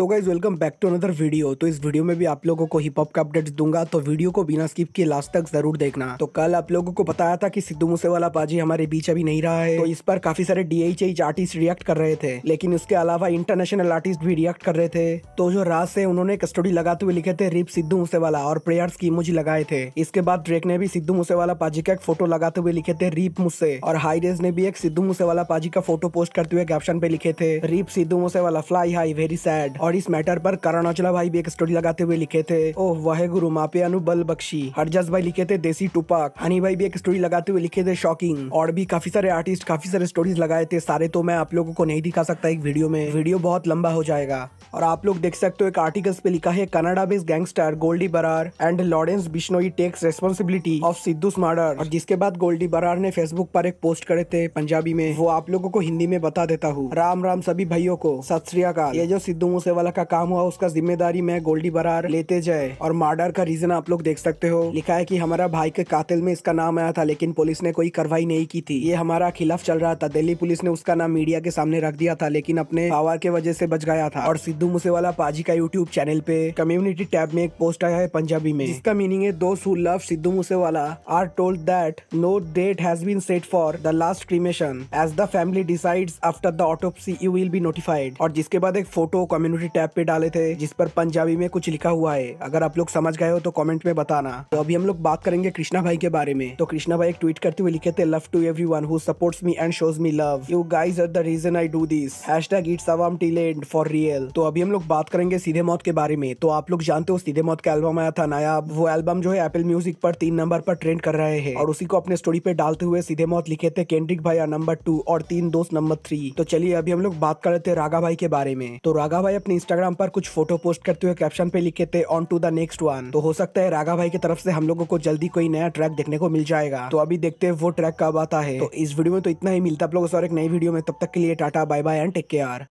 so guys welcome back to another video तो इस video में भी आप लोगों को हिप हॉप का अपडेट्स दूंगा तो वीडियो को बिना स्किप किए लास्ट तक जरूर देखना तो कल आप लोगों को बताया था कि सिद्धू मूसेवाला पाजी हमारे बीच अभी नहीं रहा है तो इस पर काफी सारे एच आर्टिस्ट रिएक्ट कर रहे थे लेकिन उसके अलावा इंटरनेशनल आर्टिस्ट भी रिएक्ट कर रहे थे तो जो रात है उन्होंने कस्टोडी लगाते हुए लिखे थे रिप सिद्धू मूसेवाला और प्रेयर्स की इमोजी लगाए थे इसके बाद ड्रेक ने भी सिद्धू मूसेवाला पाजी का एक फोटो लगाते हुए लिखे थे रिप मुसे और हाईडेज ने भी एक सिद्धू मूसेवाला पाजी का फोटो पोस्ट करते हुए कैप्शन पे लिखे थे RIP Sidhu Moosewala fly high very sad और और इस मैटर पर करण औचला भाई भी एक स्टोरी लगाते हुए लिखे थे ओह वाहे गुरु मापे अनुबल बख्शी हरजस भाई लिखे थे देसी टुपाक हनी भाई भी एक स्टोरी लगाते हुए लिखे थे शॉकिंग और भी काफी सारे आर्टिस्ट काफी सारे स्टोरीज लगाए थे सारे तो मैं आप लोगों को नहीं दिखा सकता एक वीडियो में वीडियो बहुत लंबा हो जाएगा और आप लोग देख सकते हो एक आर्टिकल्स पे लिखा है Canada based gangster Goldy Brar and Lawrence Bishnoi takes responsibility of Sidhu's murder और जिसके बाद गोल्डी बरार ने फेसबुक पर एक पोस्ट करे थे पंजाबी में वो आप लोगों को हिंदी में बता देता हूँ राम राम सभी भाइयों को सत श्री अकाल ये जो सिद्धू मुसेवा वाला का काम हुआ उसका जिम्मेदारी मैं गोल्डी बरार लेते जाए और मर्डर का रीजन आप लोग देख सकते हो लिखा है कि हमारा भाई के कातिल में इसका नाम आया था लेकिन पुलिस ने कोई कार्रवाई नहीं की थी ये हमारा खिलाफ चल रहा था दिल्ली पुलिस ने उसका नाम मीडिया के सामने रख दिया था लेकिन अपने पावर के वजह से बच गया था और सिद्धू मूसेवाला पाजी का यूट्यूब चैनल पे कम्युनिटी टैब में एक पोस्ट आया है पंजाबी में इसका मीनिंग है those who love Sidhu Moosewala are told that no date has been set for the last cremation as the family decides after the autopsy you will be notified और जिसके बाद एक फोटो कम्युनिटी टैब पे डाले थे जिस पर पंजाबी में कुछ लिखा हुआ है अगर आप लोग समझ गए हो तो कॉमेंट में बताना तो अभी हम लोग बात करेंगे कृष्णा भाई के बारे में तो कृष्णा भाई एक ट्वीट करते हुए लिखे थे love to everyone supports me and shows me love you guys are the reason I do this hashtag it's for real तो अभी हम लोग बात करेंगे सीधे मौत के बारे में तो आप लोग जानते हो सीधे मौत का एल्बम आया था नया वो एल्बम जो है एपल म्यूजिक पर तीन नंबर पर ट्रेंड कर रहे हैं और उसी को अपने स्टोरी पे डालते हुए सीधे मौत लिखे थे केंड्रिक भाई नंबर टू और तीन दोस्त नंबर थ्री तो चलिए अभी हम लोग बात कर रहे थे रागा भाई के बारे में तो रागा भाई अपने अपने इंस्टाग्राम पर कुछ फोटो पोस्ट करते हुए कैप्शन पे लिखे थे on to the next one तो हो सकता है राघा भाई की तरफ से हम लोगों को जल्दी कोई नया ट्रैक देखने को मिल जाएगा तो अभी देखते हैं वो ट्रैक कब आता है तो इस वीडियो में तो इतना ही मिलता आप लोगों से और एक नई वीडियो में तब तक के लिए tata bye bye and take care